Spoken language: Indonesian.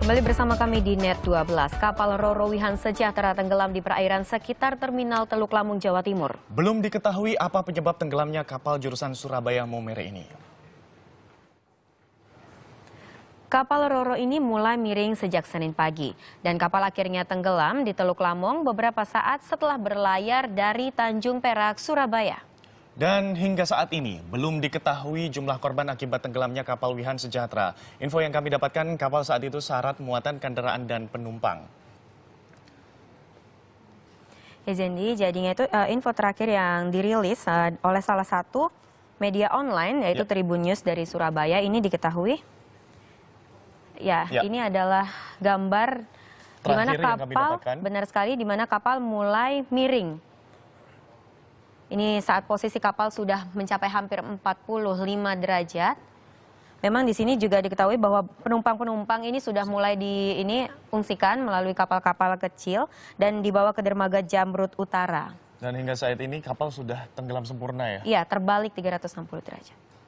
Kembali bersama kami di Net 12. Kapal Roro Wihan Sejahtera tenggelam di perairan sekitar Terminal Teluk Lamung, Jawa Timur. Belum diketahui apa penyebab tenggelamnya kapal jurusan Surabaya Momere ini. Kapal Roro ini mulai miring sejak Senin pagi dan kapal akhirnya tenggelam di Teluk Lamong beberapa saat setelah berlayar dari Tanjung Perak, Surabaya. Dan hingga saat ini belum diketahui jumlah korban akibat tenggelamnya kapal Wihan Sejahtera. Info yang kami dapatkan kapal saat itu syarat muatan kendaraan dan penumpang. Ya Zendi. jadinya itu uh, info terakhir yang dirilis uh, oleh salah satu media online yaitu ya. Tribun News dari Surabaya ini diketahui. Ya, ya. ini adalah gambar di mana kapal benar sekali di mana kapal mulai miring ini saat posisi kapal sudah mencapai hampir 45 derajat. Memang di sini juga diketahui bahwa penumpang-penumpang ini sudah mulai di ini fungsikan melalui kapal-kapal kecil dan dibawa ke dermaga Jamrut Utara. Dan hingga saat ini kapal sudah tenggelam sempurna ya? Iya, terbalik 360 derajat.